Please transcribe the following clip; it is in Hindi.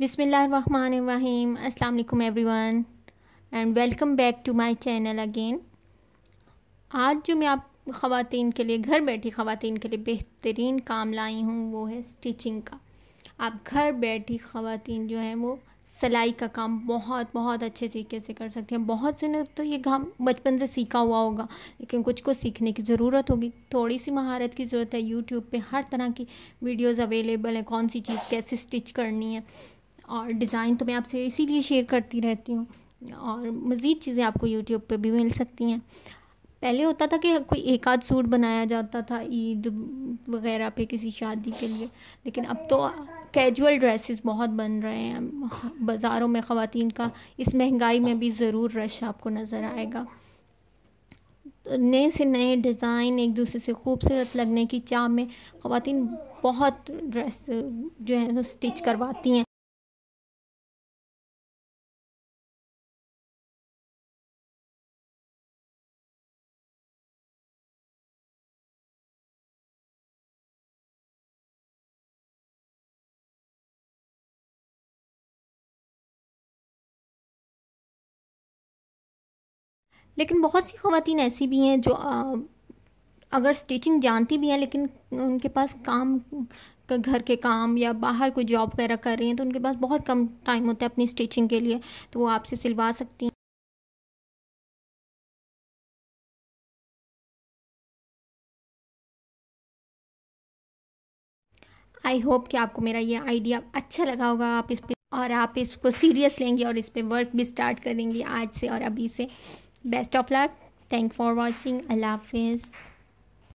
बिसमीम् अल्लाम everyone and welcome back to my channel again आज जो मैं आप ख़वान के लिए घर बैठी ख़वान के लिए बेहतरीन काम लाई हूँ वो है स्टिचिंग का आप घर बैठी ख़वान जो हैं वो सिलाई का काम बहुत बहुत अच्छे तरीके से कर सकती हैं बहुत से ने तो ये काम बचपन से सीखा हुआ होगा लेकिन कुछ को सीखने की ज़रूरत होगी थोड़ी सी महारत की ज़रूरत है यूट्यूब पे हर तरह की वीडियोस अवेलेबल हैं कौन सी चीज़ कैसे स्टिच करनी है और डिज़ाइन तो मैं आपसे इसीलिए शेयर करती रहती हूँ और मज़ीद चीज़ें आपको यूट्यूब पे भी मिल सकती हैं पहले होता था कि कोई एक आध सूट बनाया जाता था ईद वगैरह पे किसी शादी के लिए लेकिन अब तो कैजुअल ड्रेसेस बहुत बन रहे हैं बाज़ारों में ख़वान का इस महंगाई में भी ज़रूर रश आपको नज़र आएगा नए से नए डिज़ाइन एक दूसरे से खूबसूरत लगने की चाह में ख़वातीन बहुत ड्रेस जो है वो स्टिच करवाती हैं लेकिन बहुत सी खुवान ऐसी भी हैं जो आ, अगर स्टिचिंग जानती भी हैं लेकिन उनके पास काम घर के काम या बाहर कोई जॉब वगैरह कर रही हैं तो उनके पास बहुत कम टाइम होता है अपनी स्टिचिंग के लिए तो वो आपसे सिलवा सकती हैं आई होप कि आपको मेरा ये आइडिया अच्छा लगा होगा आप इस पर और आप इसको सीरियस लेंगी और इस पर वर्क भी स्टार्ट करेंगी आज से और अभी से Best of luck. Thank for watching. Allah Hafiz.